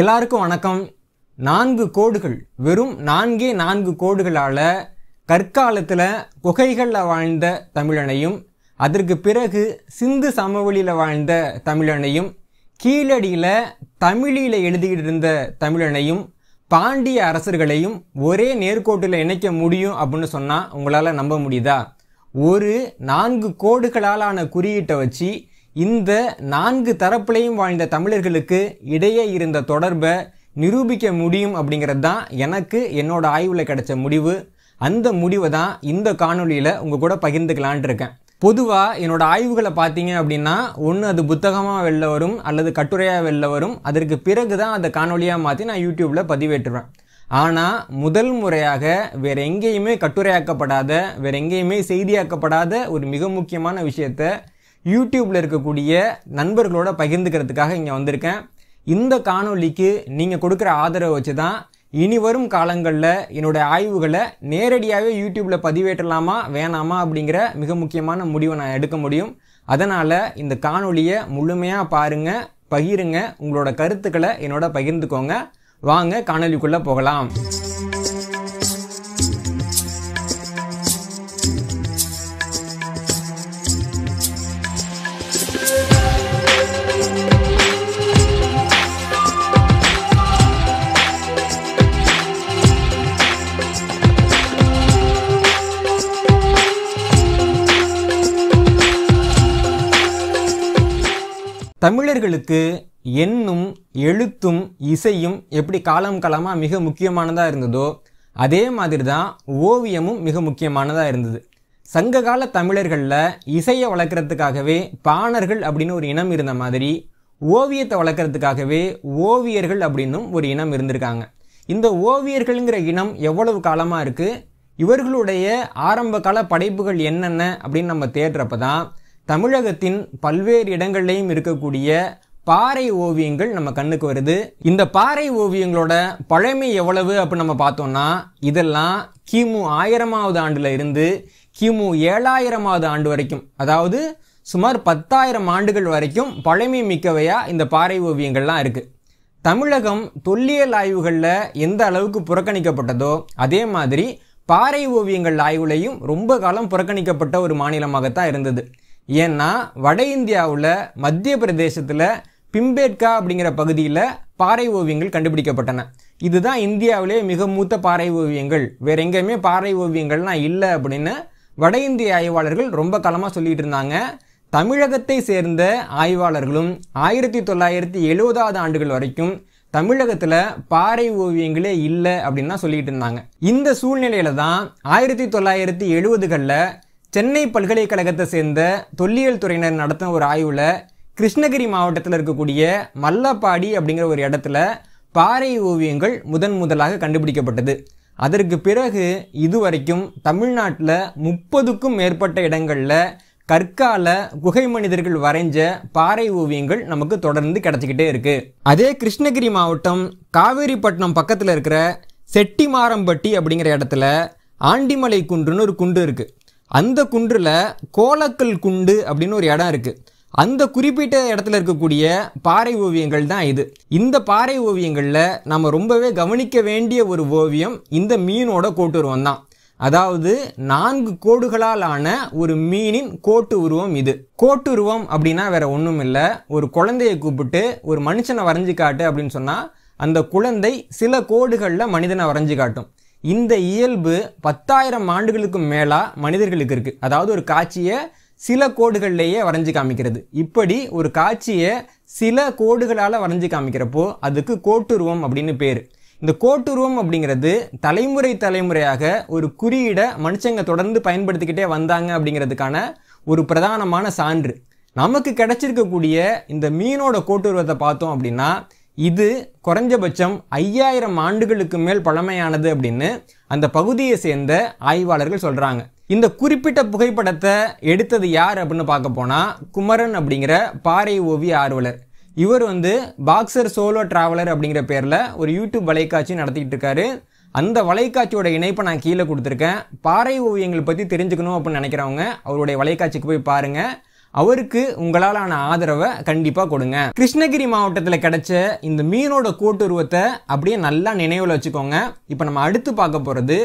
எல்லாருக்கும் வணக்கம் நான்கு கோடுகள் வெறும் நான்கே நான்கு கோடுகளால் கற்காலத்தில் குகைகளில் வாழ்ந்த தமிழனையும் அதற்கு பிறகு சிந்து சமவெளியில் வாழ்ந்த தமிழனையும் கீழடியில் தமிழில் எழுதிக்கிட்டு இருந்த தமிழனையும் பாண்டிய அரசர்களையும் ஒரே நேர்கோட்டில் இணைக்க முடியும் அப்படின்னு சொன்னால் உங்களால் நம்ப முடியுதா ஒரு நான்கு கோடுகளாலான குறியீட்டை வச்சு இந்த நான்கு தரப்புலையும் வாழ்ந்த தமிழர்களுக்கு இடையே இருந்த தொடர்பை நிரூபிக்க முடியும் அப்படிங்கிறது தான் எனக்கு என்னோட ஆய்வில் கிடைச்ச முடிவு அந்த முடிவை தான் இந்த காணொலியில் உங்கள் கூட பகிர்ந்துக்கலான் இருக்கேன் பொதுவாக என்னோட ஆய்வுகளை பார்த்தீங்க அப்படின்னா ஒன்று அது புத்தகமாக வெளில வரும் அல்லது கட்டுரையாக வெளில வரும் அதற்கு பிறகு தான் அதை காணொலியாக மாற்றி நான் யூடியூப்பில் பதிவேற்றுவேன் ஆனால் முதல் முறையாக வேற எங்கேயுமே கட்டுரையாக்கப்படாத வேற எங்கேயுமே செய்தியாக்கப்படாத ஒரு மிக முக்கியமான விஷயத்தை யூடியூப்பில் இருக்கக்கூடிய நண்பர்களோட பகிர்ந்துக்கிறதுக்காக இங்கே வந்திருக்கேன் இந்த காணொலிக்கு நீங்கள் கொடுக்குற ஆதரவை வச்சு தான் இனி வரும் காலங்களில் என்னுடைய ஆய்வுகளை நேரடியாகவே யூடியூப்பில் பதிவேற்றலாமா வேணாமா அப்படிங்கிற மிக முக்கியமான முடிவை நான் எடுக்க முடியும் அதனால் இந்த காணொலியை முழுமையாக பாருங்கள் பகிருங்க உங்களோட கருத்துக்களை என்னோட பகிர்ந்துக்கோங்க வாங்க காணொலிக்குள்ளே போகலாம் தமிழர்களுக்கு எண்ணும் எழுத்தும் இசையும் எப்படி காலம் காலமாக மிக முக்கியமானதாக இருந்ததோ அதே மாதிரி தான் ஓவியமும் மிக முக்கியமானதாக இருந்தது சங்ககால தமிழர்களில் இசையை வளர்க்குறதுக்காகவே பாணர்கள் அப்படின்னு ஒரு இனம் இருந்த மாதிரி ஓவியத்தை வளர்க்குறதுக்காகவே ஓவியர்கள் அப்படின்னும் ஒரு இனம் இருந்திருக்காங்க இந்த ஓவியர்கள்ங்கிற இனம் எவ்வளவு காலமாக இருக்குது இவர்களுடைய ஆரம்ப கால படைப்புகள் என்னென்ன அப்படின்னு நம்ம தேடுறப்ப தான் தமிழகத்தின் பல்வேறு இடங்கள்லையும் இருக்கக்கூடிய பாறை ஓவியங்கள் நம்ம கண்ணுக்கு வருது இந்த பாறை ஓவியங்களோட பழமை எவ்வளவு அப்படின்னு நம்ம பார்த்தோம்னா இதெல்லாம் கிமு ஆயிரமாவது ஆண்டுல இருந்து கிமு ஏழாயிரமாவது ஆண்டு வரைக்கும் அதாவது சுமார் பத்தாயிரம் ஆண்டுகள் வரைக்கும் பழமை மிக்கவையா இந்த பாறை ஓவியங்கள்லாம் இருக்கு தமிழகம் தொல்லியல் ஆய்வுகளில் எந்த அளவுக்கு புறக்கணிக்கப்பட்டதோ அதே மாதிரி பாறை ஓவியங்கள் ஆய்வுலையும் ரொம்ப காலம் புறக்கணிக்கப்பட்ட ஒரு மாநிலமாகத்தான் இருந்தது ஏன்னா வட இந்தியாவில் மத்திய பிரதேசத்தில் பிம்பேட்கா அப்படிங்கிற பகுதியில் பாறை ஓவியங்கள் கண்டுபிடிக்கப்பட்டன இதுதான் இந்தியாவிலே மிக மூத்த பாறை ஓவியங்கள் வேற எங்கேயுமே பாறை ஓவியங்கள்லாம் இல்லை அப்படின்னு வட இந்திய ஆய்வாளர்கள் ரொம்ப காலமாக சொல்லிட்டு இருந்தாங்க தமிழகத்தை சேர்ந்த ஆய்வாளர்களும் ஆயிரத்தி தொள்ளாயிரத்தி எழுபதாவது ஆண்டுகள் வரைக்கும் தமிழகத்தில் பாறை ஓவியங்களே இல்லை அப்படின்னு தான் சொல்லிட்டு இருந்தாங்க இந்த சூழ்நிலையில தான் ஆயிரத்தி தொள்ளாயிரத்தி எழுபதுகளில் சென்னை பல்கலைக்கழகத்தை சேர்ந்த தொல்லியல் துறையினர் நடத்தின ஒரு ஆய்வில் கிருஷ்ணகிரி மாவட்டத்தில் இருக்கக்கூடிய மல்லப்பாடி அப்படிங்கிற ஒரு இடத்துல பாறை ஓவியங்கள் முதன் முதலாக கண்டுபிடிக்கப்பட்டது அதற்கு பிறகு இதுவரைக்கும் தமிழ்நாட்டில் முப்பதுக்கும் மேற்பட்ட இடங்களில் கற்கால குகை மனிதர்கள் வரைஞ்ச பாறை ஓவியங்கள் நமக்கு தொடர்ந்து கிடச்சிக்கிட்டே இருக்குது அதே கிருஷ்ணகிரி மாவட்டம் காவேரிப்பட்டினம் பக்கத்தில் இருக்கிற செட்டிமாரம்பட்டி அப்படிங்கிற இடத்துல ஆண்டிமலை குன்றுன்னு ஒரு குண்டு இருக்குது அந்த குன்றில் கோலக்கல் குண்டு அப்படின்னு ஒரு இடம் இருக்குது அந்த குறிப்பிட்ட இடத்துல இருக்கக்கூடிய பாறை ஓவியங்கள் தான் இது இந்த பாறை ஓவியங்களில் நம்ம ரொம்பவே கவனிக்க வேண்டிய ஒரு ஓவியம் இந்த மீனோட கோட்டுருவம் தான் அதாவது நான்கு கோடுகளால் ஆன ஒரு மீனின் கோட்டு உருவம் இது கோட்டு உருவம் அப்படின்னா வேற ஒன்றும் இல்லை ஒரு குழந்தையை கூப்பிட்டு ஒரு மனுஷனை வரைஞ்சு காட்டு அப்படின்னு சொன்னால் அந்த குழந்தை சில கோடுகளில் மனிதனை வரைஞ்சு காட்டும் இந்த இயல்பு பத்தாயிரம் ஆண்டுகளுக்கு மேலாக மனிதர்களுக்கு இருக்குது அதாவது ஒரு காட்சியை சில கோடுகள்லேயே வரைஞ்சி காமிக்கிறது இப்படி ஒரு காட்சியை சில கோடுகளால் வரைஞ்சி காமிக்கிறப்போ அதுக்கு கோட்டுருவம் அப்படின்னு பேர் இந்த கோட்டுருவம் அப்படிங்கிறது தலைமுறை தலைமுறையாக ஒரு குறியீடை மனுஷங்க தொடர்ந்து பயன்படுத்திக்கிட்டே வந்தாங்க அப்படிங்கிறதுக்கான ஒரு பிரதானமான சான்று நமக்கு கிடைச்சிருக்கக்கூடிய இந்த மீனோட கோட்டுருவத்தை பார்த்தோம் அப்படின்னா இது குறைஞ்சபட்சம் ஐயாயிரம் ஆண்டுகளுக்கு மேல் பழமையானது அப்படின்னு அந்த பகுதியை சேர்ந்த ஆய்வாளர்கள் சொல்கிறாங்க இந்த குறிப்பிட்ட புகைப்படத்தை எடுத்தது யார் அப்படின்னு பார்க்க போனா குமரன் அப்படிங்கிற பாறை ஓவிய ஆர்வலர் இவர் வந்து பாக்ஸர் சோலோ டிராவலர் அப்படிங்கிற பேரில் ஒரு யூடியூப் வலைக்காட்சி நடத்திக்கிட்டு இருக்காரு அந்த வலைக்காட்சியோட இணைப்பை நான் கீழே கொடுத்துருக்கேன் பாறை ஓவியங்கள் பற்றி தெரிஞ்சுக்கணும் அப்படின்னு நினைக்கிறவங்க அவருடைய வலைக்காட்சிக்கு போய் பாருங்கள் அவருக்கு உங்களாலான ஆதரவை கண்டிப்பாக கொடுங்க கிருஷ்ணகிரி மாவட்டத்தில் கிடைச்ச இந்த மீனோட கூட்டுருவத்தை அப்படியே நல்லா நினைவில் வச்சுக்கோங்க இப்போ நம்ம அடுத்து பார்க்க போகிறது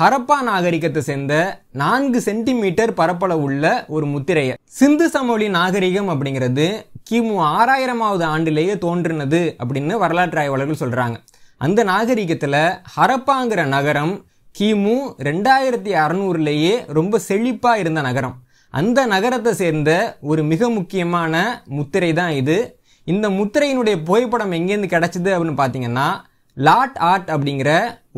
ஹரப்பா நாகரிகத்தை சேர்ந்த நான்கு சென்டிமீட்டர் பரப்பளவு உள்ள ஒரு முத்திரையர் சிந்து சமவெளி நாகரிகம் அப்படிங்கிறது கிமு ஆறாயிரமாவது ஆண்டிலேயே தோன்றினது அப்படின்னு வரலாற்று ஆய்வாளர்கள் சொல்கிறாங்க அந்த நாகரிகத்தில் ஹரப்பாங்கிற நகரம் கிமு ரெண்டாயிரத்தி அறநூறுலேயே ரொம்ப செழிப்பாக இருந்த நகரம் அந்த நகரத்தை சேர்ந்த ஒரு மிக முக்கியமான முத்திரை தான் இது இந்த முத்திரையினுடைய புகைப்படம் எங்கேருந்து கிடச்சிது அப்படின்னு பார்த்தீங்கன்னா லாட் ஆர்ட் அப்படிங்கிற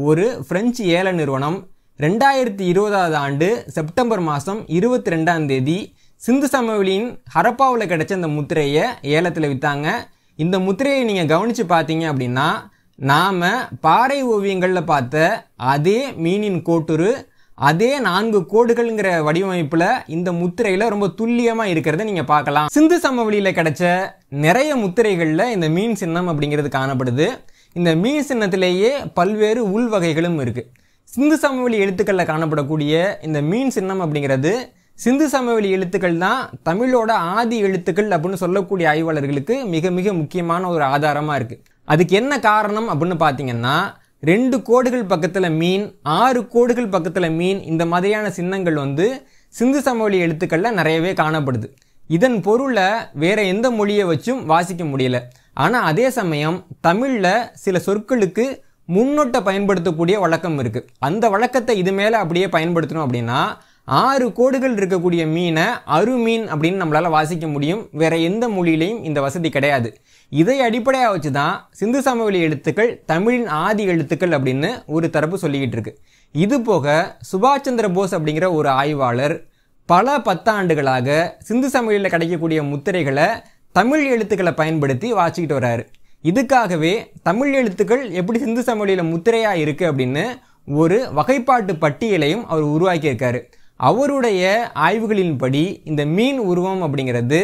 ஒரு ஃப்ரெஞ்சு ஏல நிறுவனம் ரெண்டாயிரத்தி இருபதாவது ஆண்டு செப்டம்பர் மாதம் இருபத்தி ரெண்டாம் தேதி சிந்து சமவெளியின் ஹரப்பாவில் கிடச்ச இந்த முத்திரையை ஏலத்தில் விற்றாங்க இந்த முத்திரையை நீங்கள் கவனித்து பார்த்தீங்க அப்படின்னா நாம் பாறை ஓவியங்களில் பார்த்த அதே மீனின் கோட்டுரு அதே நான்கு கோடுகள்ங்கிற வடிவமைப்பில் இந்த முத்திரையில் ரொம்ப துல்லியமாக இருக்கிறத நீங்கள் பார்க்கலாம் சிந்து சமவெளியில் கிடைச்ச நிறைய முத்திரைகளில் இந்த மீன் சின்னம் அப்படிங்கிறது காணப்படுது இந்த மீன் சின்னத்திலேயே பல்வேறு உள்வகைகளும் இருக்குது சிந்து சமவெளி எழுத்துக்களில் காணப்படக்கூடிய இந்த மீன் சின்னம் அப்படிங்கிறது சிந்து சமவெளி எழுத்துக்கள் தான் தமிழோட ஆதி எழுத்துக்கள் அப்படின்னு சொல்லக்கூடிய ஆய்வாளர்களுக்கு மிக மிக முக்கியமான ஒரு ஆதாரமாக இருக்குது அதுக்கு என்ன காரணம் அப்படின்னு பார்த்தீங்கன்னா ரெண்டு கோடுகள் பக்கத்தில் மீன் ஆறு கோடுகள் பக்கத்தில் மீன் இந்த மாதிரியான சின்னங்கள் வந்து சிந்து சமவெளி எழுத்துக்களில் நிறையவே காணப்படுது இதன் பொருளை வேற எந்த மொழியை வச்சும் வாசிக்க முடியல ஆனால் அதே சமயம் தமிழில் சில சொற்களுக்கு முன்னொட்டை பயன்படுத்தக்கூடிய வழக்கம் இருக்குது அந்த வழக்கத்தை இது மேலே அப்படியே பயன்படுத்தணும் அப்படின்னா ஆறு கோடுகள் இருக்கக்கூடிய மீனை அருமீன் அப்படின்னு நம்மளால் வாசிக்க முடியும் வேற எந்த மொழியிலையும் இந்த வசதி கிடையாது இதை அடிப்படையாக வச்சு தான் சிந்து சமவெளி எழுத்துக்கள் தமிழின் ஆதி எழுத்துக்கள் அப்படின்னு ஒரு தரப்பு சொல்லிக்கிட்டு இருக்கு இது போக சுபாஷ் சந்திர போஸ் அப்படிங்கிற ஒரு ஆய்வாளர் பல பத்தாண்டுகளாக சிந்து சமவெளியில் கிடைக்கக்கூடிய முத்திரைகளை தமிழ் எழுத்துக்களை பயன்படுத்தி வாசிக்கிட்டு வர்றாரு இதுக்காகவே தமிழ் எழுத்துக்கள் எப்படி சிந்து சமவெளியில் முத்திரையாக இருக்குது அப்படின்னு ஒரு வகைப்பாட்டு பட்டியலையும் அவர் உருவாக்கியிருக்காரு அவருடைய ஆய்வுகளின்படி இந்த மீன் உருவம் அப்படிங்கிறது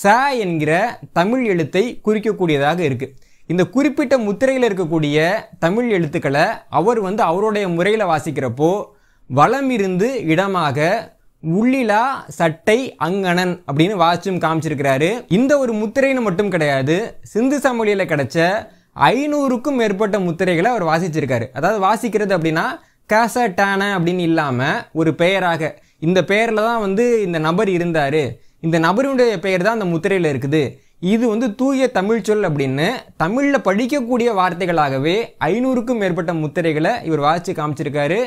ச என்கிற தமிழ் எழுத்தை குறிக்கக்கூடியதாக இருக்குது இந்த குறிப்பிட்ட முத்திரையில் இருக்கக்கூடிய தமிழ் எழுத்துக்களை அவர் வந்து அவருடைய முறையில் வாசிக்கிறப்போ வளமிருந்து இடமாக உள்ளிலா சட்டை அங்கணன் அப்படின்னு வாசிச்சும் காமிச்சிருக்கிறாரு இந்த ஒரு முத்திரைன்னு மட்டும் கிடையாது சிந்து சமொழியில் கிடைச்ச ஐநூறுக்கும் மேற்பட்ட முத்திரைகளை அவர் வாசிச்சிருக்காரு அதாவது வாசிக்கிறது அப்படின்னா கேசட்டான அப்படின்னு இல்லாமல் ஒரு பெயராக இந்த பெயரில் தான் வந்து இந்த நபர் இருந்தார் இந்த நபருடைய பெயர் தான் அந்த முத்திரையில் இருக்குது இது வந்து தூய தமிழ் சொல் அப்படின்னு தமிழில் படிக்கக்கூடிய வார்த்தைகளாகவே ஐநூறுக்கும் மேற்பட்ட முத்திரைகளை இவர் வாசித்து காமிச்சிருக்காரு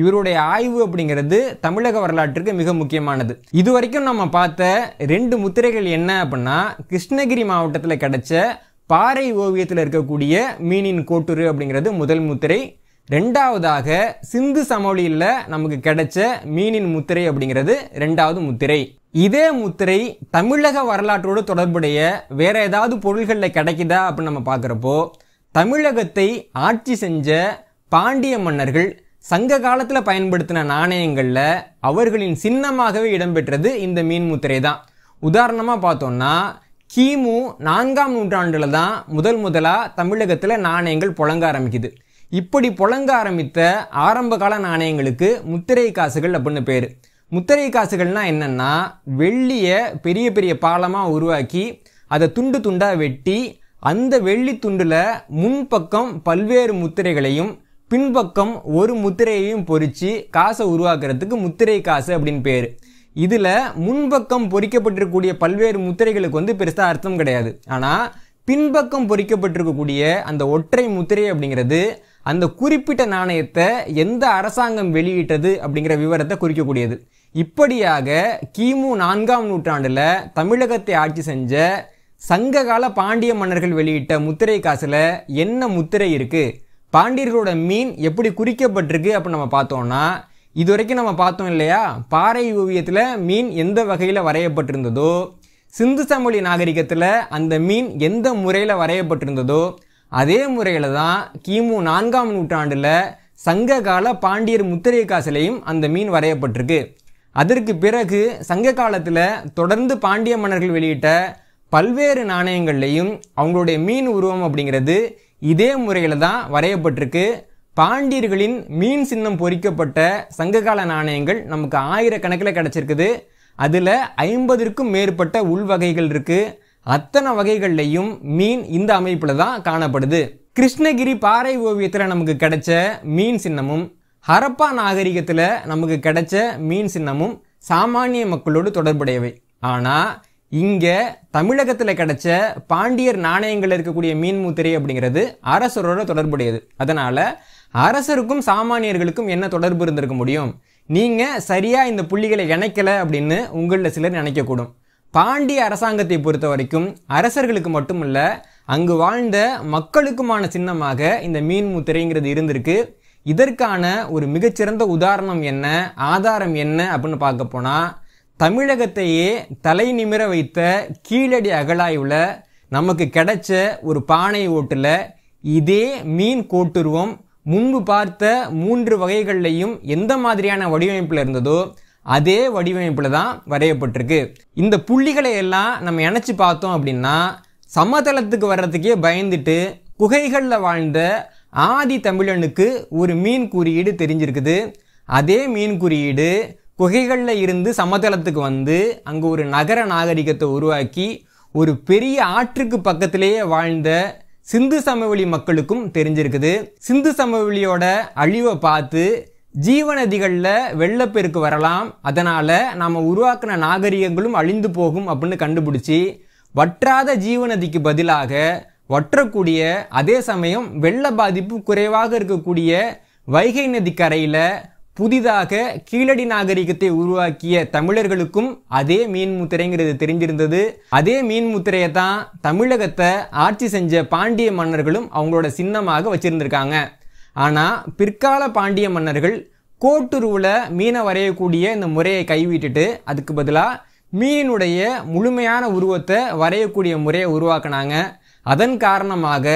இவருடைய ஆய்வு அப்படிங்கிறது தமிழக வரலாற்றுக்கு மிக முக்கியமானது இது வரைக்கும் நம்ம பார்த்த ரெண்டு முத்திரைகள் என்ன அப்படின்னா கிருஷ்ணகிரி மாவட்டத்தில் கிடைச்ச பாறை ஓவியத்தில் இருக்கக்கூடிய மீனின் கோட்டுரு அப்படிங்கிறது முதல் முத்திரை ரெண்டாவதாக சிந்து சமவெளியில் நமக்கு கிடைச்ச மீனின் முத்திரை அப்படிங்கிறது ரெண்டாவது முத்திரை இதே முத்திரை தமிழக வரலாற்றோடு தொடர்புடைய வேற ஏதாவது பொருள்களில் கிடைக்குதா அப்படின்னு நம்ம பார்க்குறப்போ தமிழகத்தை ஆட்சி செஞ்ச பாண்டிய மன்னர்கள் சங்க காலத்தில் பயன்படுத்தின நாணயங்களில் அவர்களின் சின்னமாகவே இடம்பெற்றது இந்த மீன் முத்திரை தான் உதாரணமாக பார்த்தோம்னா கிமு நான்காம் நூற்றாண்டில் தான் முதல் முதலாக தமிழகத்தில் நாணயங்கள் புழங்க ஆரம்பிக்குது இப்படி புழங்க ஆரம்பித்த ஆரம்பகால நாணயங்களுக்கு முத்திரை காசுகள் அப்படின்னு பேர் முத்திரை காசுகள்னால் என்னென்னா வெள்ளியை பெரிய பெரிய பாலமாக உருவாக்கி அதை துண்டு துண்டாக வெட்டி அந்த வெள்ளி துண்டில் முன்பக்கம் பல்வேறு முத்திரைகளையும் பின்பக்கம் ஒரு முத்திரையையும் பொறித்து காசை உருவாக்குறதுக்கு முத்திரை காசு அப்படின்னு பேர் இதில் முன்பக்கம் பொறிக்கப்பட்டிருக்கக்கூடிய பல்வேறு முத்திரைகளுக்கு வந்து பெருசாக அர்த்தம் கிடையாது ஆனால் பின்பக்கம் பொறிக்கப்பட்டிருக்கக்கூடிய அந்த ஒற்றை முத்திரை அப்படிங்கிறது அந்த குறிப்பிட்ட நாணயத்தை எந்த அரசாங்கம் வெளியிட்டது அப்படிங்கிற விவரத்தை குறிக்கக்கூடியது இப்படியாக கிமு நான்காம் நூற்றாண்டில் தமிழகத்தை ஆட்சி செஞ்ச சங்ககால பாண்டிய மன்னர்கள் வெளியிட்ட முத்திரை காசில் என்ன முத்திரை இருக்குது பாண்டியர்களோட மீன் எப்படி குறிக்கப்பட்டிருக்கு அப்படி நம்ம பார்த்தோம்னா இது வரைக்கும் நம்ம பார்த்தோம் இல்லையா பாறை ஓவியத்தில் மீன் எந்த வகையில் வரையப்பட்டிருந்ததோ சிந்து சமொழி நாகரிகத்தில் அந்த மீன் எந்த முறையில் வரையப்பட்டிருந்ததோ அதே முறையில் தான் கிமு நான்காம் நூற்றாண்டில் சங்ககால பாண்டியர் முத்திரை காசிலையும் அந்த மீன் வரையப்பட்டிருக்கு அதற்கு பிறகு சங்க காலத்தில் தொடர்ந்து பாண்டிய மன்னர்கள் வெளியிட்ட பல்வேறு நாணயங்கள்லையும் அவங்களுடைய மீன் உருவம் அப்படிங்கிறது இதே முறையில் தான் வரையப்பட்டிருக்கு பாண்டியர்களின் மீன் சின்னம் பொறிக்கப்பட்ட சங்ககால நாணயங்கள் நமக்கு ஆயிரக்கணக்கில் கிடச்சிருக்குது அதில் ஐம்பதிற்கும் மேற்பட்ட உள்வகைகள் இருக்குது அத்தனை வகைகள்லையும் மீன் இந்த அமைப்பில் தான் காணப்படுது கிருஷ்ணகிரி பாறை ஓவியத்தில் நமக்கு கிடைச்ச மீன் சின்னமும் ஹரப்பா நாகரிகத்தில் நமக்கு கிடைச்ச மீன் சின்னமும் சாமானிய மக்களோடு தொடர்புடையவை ஆனால் இங்கே தமிழகத்தில் கிடைச்ச பாண்டியர் நாணயங்கள் இருக்கக்கூடிய மீன் முத்திரை அப்படிங்கிறது அரசரோட தொடர்புடையது அதனால் அரசருக்கும் சாமானியர்களுக்கும் என்ன தொடர்பு இருந்திருக்க முடியும் நீங்கள் சரியாக இந்த புள்ளிகளை இணைக்கலை அப்படின்னு உங்களில் சிலர் நினைக்கக்கூடும் பாண்டிய அரசாங்கத்தை பொறுத்த வரைக்கும் அரசர்களுக்கு மட்டுமல்ல அங்கு வாழ்ந்த மக்களுக்குமான சின்னமாக இந்த மீன் முத்திரைங்கிறது இருந்திருக்கு இதற்கான ஒரு மிகச்சிறந்த உதாரணம் என்ன ஆதாரம் என்ன அப்படின்னு பார்க்க போனால் தமிழகத்தையே தலை நிமிர வைத்த கீழடி அகழாய்வில் நமக்கு கிடைச்ச ஒரு பானை ஓட்டில் இதே மீன் கோட்டுருவம் முன்பு பார்த்த மூன்று வகைகள்லையும் எந்த மாதிரியான வடிவமைப்பில் இருந்ததோ அதே வடிவமைப்பில் தான் வரையப்பட்டிருக்கு இந்த புள்ளிகளை எல்லாம் நம்ம இணைச்சி பார்த்தோம் அப்படின்னா சமதளத்துக்கு வர்றதுக்கே பயந்துட்டு குகைகளில் வாழ்ந்த ஆதி தமிழனுக்கு ஒரு மீன் குறியீடு தெரிஞ்சிருக்குது அதே மீன் குறியீடு குகைகளில் இருந்து சமதளத்துக்கு வந்து அங்கே ஒரு நகர நாகரிகத்தை உருவாக்கி ஒரு பெரிய ஆற்றுக்கு பக்கத்திலேயே வாழ்ந்த சிந்து சமவெளி மக்களுக்கும் தெரிஞ்சிருக்குது சிந்து சமவெளியோட அழிவை பார்த்து ஜீவநதிகளில் வெள்ளப்பெருக்கு வரலாம் அதனால் நாம் உருவாக்கின நாகரிகங்களும் அழிந்து போகும் அப்படின்னு கண்டுபிடிச்சி வற்றாத ஜீவநதிக்கு பதிலாக வற்றக்கூடிய அதே சமயம் வெள்ள பாதிப்பு குறைவாக இருக்கக்கூடிய வைகை நதி கரையில் புதிதாக கீழடி நாகரிகத்தை உருவாக்கிய தமிழர்களுக்கும் அதே மீன் முத்திரைங்கிறது தெரிஞ்சிருந்தது அதே மீன் முத்திரையை தான் தமிழகத்தை ஆட்சி செஞ்ச பாண்டிய மன்னர்களும் அவங்களோட சின்னமாக வச்சிருந்திருக்காங்க ஆனால் பிற்கால பாண்டிய மன்னர்கள் கோட்டுருவில் மீனை வரையக்கூடிய இந்த முறையை கைவிட்டுட்டு அதுக்கு பதிலாக மீனுடைய முழுமையான உருவத்தை வரையக்கூடிய முறையை உருவாக்கினாங்க அதன் காரணமாக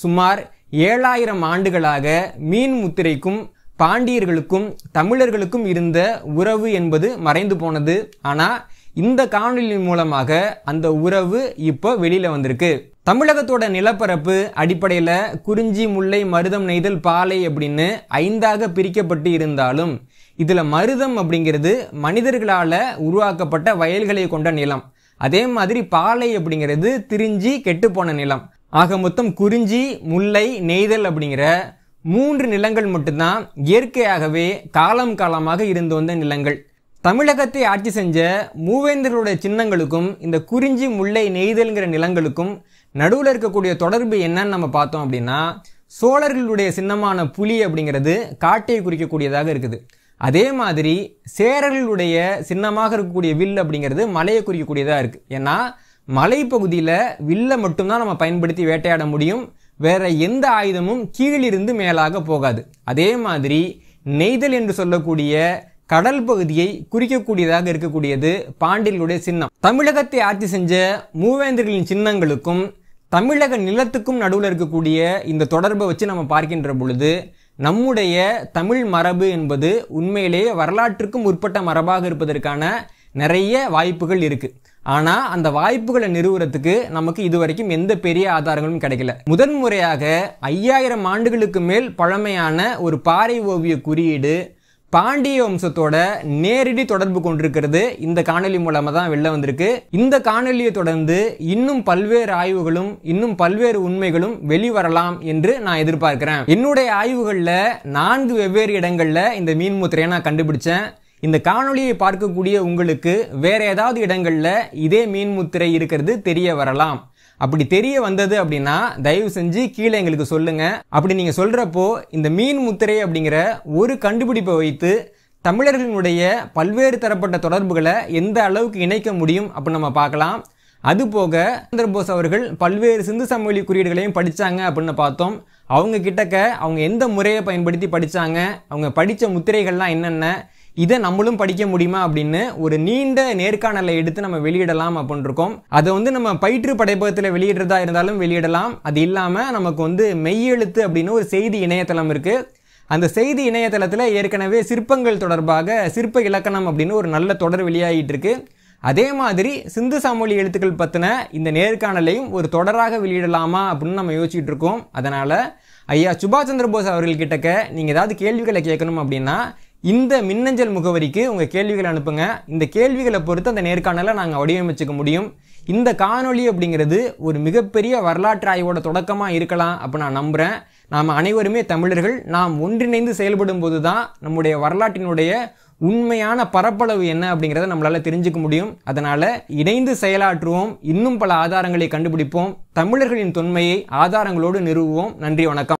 சுமார் ஏழாயிரம் ஆண்டுகளாக மீன் முத்திரைக்கும் பாண்டியர்களுக்கும் தமிழர்களுக்கும் இருந்த உறவு என்பது மறைந்து போனது ஆனால் இந்த காணொலியின் மூலமாக அந்த உறவு இப்போ வெளியில் வந்திருக்கு தமிழகத்தோட நிலப்பரப்பு அடிப்படையில் குறிஞ்சி முல்லை மருதம் நெய்தல் பாலை அப்படின்னு ஐந்தாக பிரிக்கப்பட்டு இருந்தாலும் இதில் மருதம் அப்படிங்கிறது மனிதர்களால் உருவாக்கப்பட்ட வயல்களை கொண்ட நிலம் அதே மாதிரி பாலை அப்படிங்கிறது திரிஞ்சி கெட்டுப்போன நிலம் ஆக மொத்தம் குறிஞ்சி முல்லை நெய்தல் அப்படிங்கிற மூன்று நிலங்கள் மட்டும்தான் இயற்கையாகவே காலம் காலமாக இருந்து வந்த நிலங்கள் தமிழகத்தை ஆட்சி செஞ்ச மூவேந்தர்களுடைய சின்னங்களுக்கும் இந்த குறிஞ்சி முல்லை நெய்தல்ங்கிற நிலங்களுக்கும் நடுவில் இருக்கக்கூடிய தொடர்பு என்னன்னு நம்ம பார்த்தோம் அப்படின்னா சோழர்களுடைய சின்னமான புலி அப்படிங்கிறது காட்டை குறிக்கக்கூடியதாக இருக்குது அதே மாதிரி சேரர்களுடைய சின்னமாக இருக்கக்கூடிய வில் அப்படிங்கிறது மலையை குறிக்கக்கூடியதாக இருக்குது ஏன்னா மலைப்பகுதியில் வில்லை மட்டும்தான் நம்ம பயன்படுத்தி வேட்டையாட முடியும் வேற எந்த ஆயுதமும் கீழிருந்து மேலாக போகாது அதே மாதிரி நெய்தல் என்று சொல்லக்கூடிய கடல் பகுதியை குறிக்கக்கூடியதாக இருக்கக்கூடியது பாண்டியர்களுடைய சின்னம் தமிழகத்தை ஆட்சி செஞ்ச மூவேந்தர்களின் சின்னங்களுக்கும் தமிழக நிலத்துக்கும் நடுவில் இருக்கக்கூடிய இந்த தொடர்பை வச்சு நம்ம பார்க்கின்ற பொழுது நம்முடைய தமிழ் மரபு என்பது உண்மையிலேயே வரலாற்றுக்கும் உட்பட்ட மரபாக இருப்பதற்கான நிறைய வாய்ப்புகள் இருக்குது ஆனால் அந்த வாய்ப்புகளை நிறுவுறதுக்கு நமக்கு இதுவரைக்கும் எந்த பெரிய ஆதாரங்களும் கிடைக்கல முதன்முறையாக ஐயாயிரம் ஆண்டுகளுக்கு மேல் பழமையான ஒரு பாறை ஓவிய குறியீடு பாண்டிய வம்சத்தோட நேரடி தொடர்பு கொண்டிருக்கிறது இந்த காணொலி மூலமாக தான் வெளில வந்திருக்கு இந்த காணொலியை தொடர்ந்து இன்னும் பல்வேறு ஆய்வுகளும் இன்னும் பல்வேறு உண்மைகளும் வெளிவரலாம் என்று நான் எதிர்பார்க்கிறேன் என்னுடைய ஆய்வுகளில் நான்கு வெவ்வேறு இடங்களில் இந்த மீன் முத்திரையை நான் கண்டுபிடிச்சேன் இந்த காணொலியை பார்க்கக்கூடிய உங்களுக்கு வேற ஏதாவது இடங்களில் இதே மீன் முத்திரை இருக்கிறது தெரிய வரலாம் அப்படி தெரிய வந்தது அப்படின்னா தயவு செஞ்சு கீழே எங்களுக்கு சொல்லுங்க அப்படி நீங்க சொல்றப்போ இந்த மீன் முத்திரை அப்படிங்கிற ஒரு கண்டுபிடிப்பை வைத்து தமிழர்களினுடைய பல்வேறு தரப்பட்ட தொடர்புகளை எந்த அளவுக்கு இணைக்க முடியும் அப்படின்னு நம்ம பார்க்கலாம் அதுபோக போக சந்திரபோஸ் அவர்கள் பல்வேறு சிந்து சமவெளி குறியீடுகளையும் படித்தாங்க அப்படின்னு பார்த்தோம் அவங்க கிட்டக்க அவங்க எந்த முறையை பயன்படுத்தி படித்தாங்க அவங்க படித்த முத்திரைகள்லாம் என்னென்ன இதை நம்மளும் படிக்க முடியுமா அப்படின்னு ஒரு நீண்ட நேர்காணலை எடுத்து நம்ம வெளியிடலாம் அப்படின்னு இருக்கோம் அதை வந்து நம்ம பயிற்று படைப்பகத்தில் வெளியிடுறதா இருந்தாலும் வெளியிடலாம் அது இல்லாமல் நமக்கு வந்து மெய்யெழுத்து அப்படின்னு ஒரு செய்தி இணையதளம் இருக்குது அந்த செய்தி இணையதளத்தில் ஏற்கனவே சிற்பங்கள் தொடர்பாக சிற்ப இலக்கணம் அப்படின்னு ஒரு நல்ல தொடர் வெளியாகிட்டு இருக்கு அதே மாதிரி சிந்து சாமொழி எழுத்துக்கள் பற்றின இந்த நேர்காணலையும் ஒரு தொடராக வெளியிடலாமா அப்படின்னு நம்ம யோசிச்சுட்டு இருக்கோம் அதனால் ஐயா சுபாஷ் சந்திர போஸ் அவர்கள் கிட்டக்க நீங்கள் ஏதாவது கேள்விகளை கேட்கணும் அப்படின்னா இந்த மின்னஞ்சல் முகவரிக்கு உங்கள் கேள்விகளை அனுப்புங்க இந்த கேள்விகளை பொறுத்து அந்த நேர்காணலை நாங்கள் வடிவமைச்சுக்க முடியும் இந்த காணொளி அப்படிங்கிறது ஒரு மிகப்பெரிய வரலாற்று ஆய்வோட தொடக்கமாக இருக்கலாம் அப்போ நான் நம்புகிறேன் நாம் அனைவருமே தமிழர்கள் நாம் ஒன்றிணைந்து செயல்படும் போது தான் நம்முடைய வரலாற்றினுடைய உண்மையான பரப்பளவு என்ன அப்படிங்கிறத நம்மளால் தெரிஞ்சுக்க முடியும் அதனால் இணைந்து செயலாற்றுவோம் இன்னும் பல ஆதாரங்களை கண்டுபிடிப்போம் தமிழர்களின் தொன்மையை ஆதாரங்களோடு நிறுவுவோம் நன்றி வணக்கம்